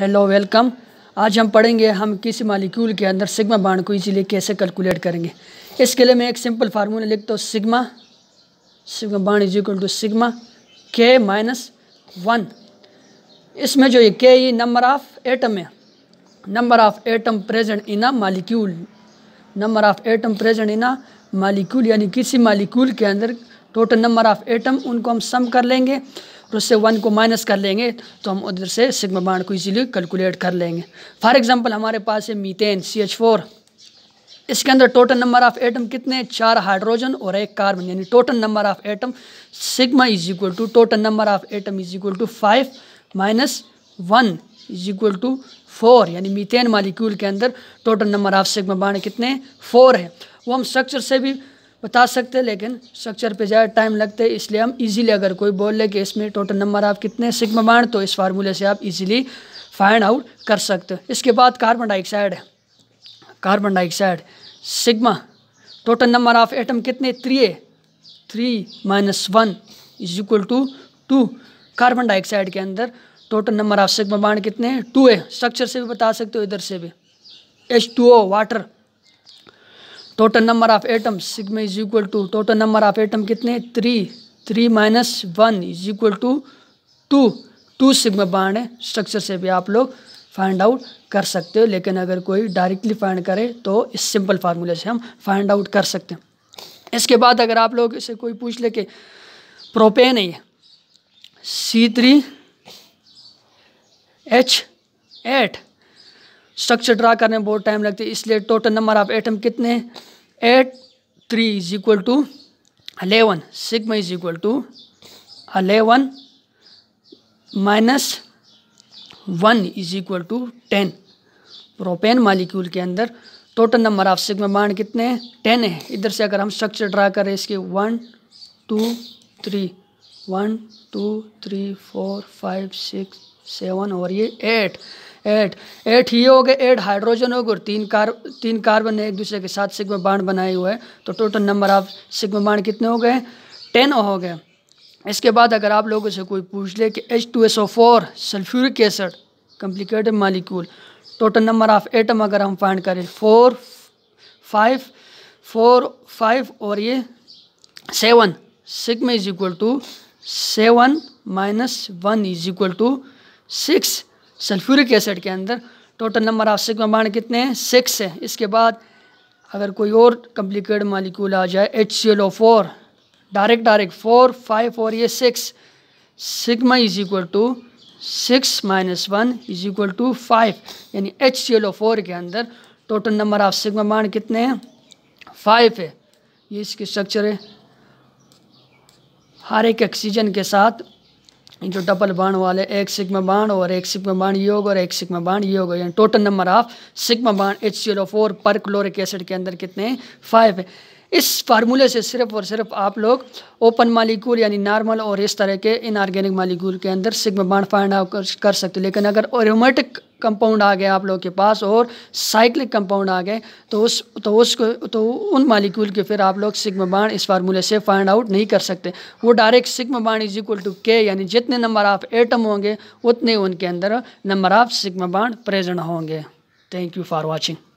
hello welcome आज हम पढ़ेंगे हम किसी मालिक्यूल के अंदर सिग्मा बाण को इजीली कैसे कैलकुलेट करेंगे इसके लिए मैं एक सिंपल फार्मूला लिखता हूँ sigma sigma bond is equal to sigma K minus one इसमें जो ये के ये नंबर ऑफ एटम है number of atom present in a molecule number of atom present in a molecule यानी किसी मालिक्यूल के अंदर टोटल नंबर ऑफ एटम उनको हम सम कर लेंगे और उससे वन को माइनस कर लेंगे तो हम उधर से सिग्मा बाड को इजीली कैलकुलेट कर लेंगे फॉर एग्जांपल हमारे पास है मीथेन सी एच फोर इसके अंदर टोटल नंबर ऑफ़ एटम कितने चार हाइड्रोजन और एक कार्बन यानी total number of atom sigma is equal to total number of atom is equal to five minus one is equal to four यानी methane molecule के अंदर टोटल नंबर ऑफ़ सिग्मा बाण कितने फोर है वो हम स्ट्रक्चर से भी बता सकते हैं लेकिन स्ट्रक्चर पे ज़्यादा टाइम लगता है इसलिए हम इजीली अगर कोई बोल ले कि इसमें टोटल नंबर आप कितने सिग्मा बाण तो इस फार्मूले से आप इजीली फाइंड आउट कर सकते हो इसके बाद कार्बन डाइऑक्साइड है carbon dioxide sigma total number of atom कितने थ्री है three minus one is equal to two carbon dioxide के अंदर टोटल नंबर ऑफ सिग्मा बाण कितने हैं टू है स्ट्रक्चर से भी बता सकते हो इधर से भी H two O water total number of atom sigma is equal to total number of atom कितने three three minus one is equal to two two sigma bond है स्ट्रक्चर से भी आप लोग फाइंड आउट कर सकते हो लेकिन अगर कोई डायरेक्टली फाइंड करे तो इस सिंपल फार्मूले से हम फाइंड आउट कर सकते हैं इसके बाद अगर आप लोग इसे कोई पूछ ले कि प्रोपेन है C three H eight structure draw करने में बहुत टाइम लगता है इसलिए टोटल नंबर ऑफ एटम कितने हैं eight three is equal to eleven sigma is equal to eleven minus one is equal to ten propane molecule के अंदर टोटल नंबर ऑफ सिग्मा बाड कितने हैं टेन है इधर से अगर हम स्ट्रक्चर ड्रा करें इसके one two three one two three four five six seven और ये एट एट एट ही हो गए एट हाइड्रोजन हो गए और तीन कार तीन कार्बन ने एक दूसरे के साथ सिग्मा बांड बनाए हुए हैं तो total number of sigma bond कितने हो गए टेन हो गए इसके बाद अगर आप लोगों से कोई पूछ ले कि H two S O four sulphuric acid complicated molecule total number of atom अगर हम फाइंड करें फोर फाइव फोर फाइव और ये seven sigma is equal to seven minus one is equal to six sulphuric acid के अंदर total number of sigma बाड कितने हैं सिक्स है इसके बाद अगर कोई और कम्प्लिकेट मालिक्यूल आ जाए H C L O four direct direct four five और ये six sigma is equal to six minus one is equal to five यानी H C L O four के अंदर टोटल नंबर ऑफ सिग्मा बाड कितने हैं फाइव है ये इसकी स्ट्रक्चर है हर एक ऑक्सीजन के साथ जो डबल बाण वाले एक सिग्मा बाण और एक सिग्मा बाण ये होगा और एक सिग्मा बाण योग यानी total number of sigma bond H zero four perchloric acid के अंदर कितने हैं फाइव है इस फार्मूले से सिर्फ और सिर्फ आप लोग ओपन मालिकूल यानी नॉर्मल और इस तरह के इनऑर्गेनिक मालिकूल के अंदर सिग्मा बाड फाइंड आउट कर, कर सकते लेकिन अगर ओरोमेटिक कंपाउंड आ गए आप लोग के पास और साइक्लिक कंपाउंड आ गए तो उस तो उसको तो उन मालिकूल के फिर आप लोग सिग्मा बाड इस फार्मूले से फाइंड आउट नहीं कर सकते वो direct sigma bond is equal to के यानी जितने नंबर ऑफ एटम होंगे उतने उनके अंदर number of sigma bond present होंगे थैंक यू फॉर वॉचिंग